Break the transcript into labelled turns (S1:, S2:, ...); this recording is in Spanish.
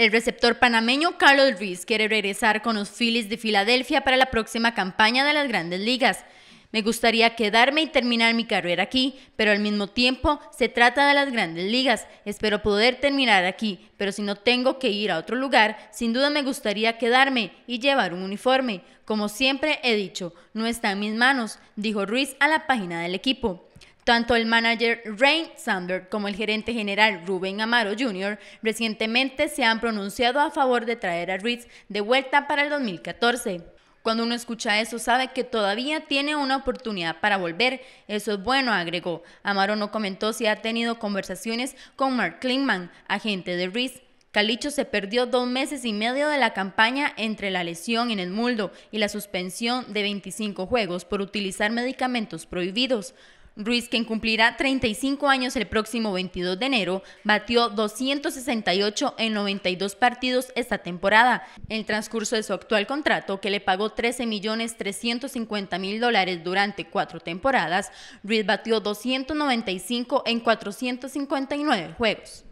S1: El receptor panameño Carlos Ruiz quiere regresar con los Phillies de Filadelfia para la próxima campaña de las grandes ligas. Me gustaría quedarme y terminar mi carrera aquí, pero al mismo tiempo se trata de las grandes ligas. Espero poder terminar aquí, pero si no tengo que ir a otro lugar, sin duda me gustaría quedarme y llevar un uniforme. Como siempre he dicho, no está en mis manos, dijo Ruiz a la página del equipo. Tanto el manager Rain Sandberg como el gerente general Rubén Amaro Jr. recientemente se han pronunciado a favor de traer a Ruiz de vuelta para el 2014. Cuando uno escucha eso sabe que todavía tiene una oportunidad para volver. Eso es bueno, agregó. Amaro no comentó si ha tenido conversaciones con Mark Klingman, agente de Ruiz. Calicho se perdió dos meses y medio de la campaña entre la lesión en el muldo y la suspensión de 25 juegos por utilizar medicamentos prohibidos. Ruiz, quien cumplirá 35 años el próximo 22 de enero, batió 268 en 92 partidos esta temporada, en el transcurso de su actual contrato, que le pagó 13.350.000 dólares durante cuatro temporadas. Ruiz batió 295 en 459 juegos.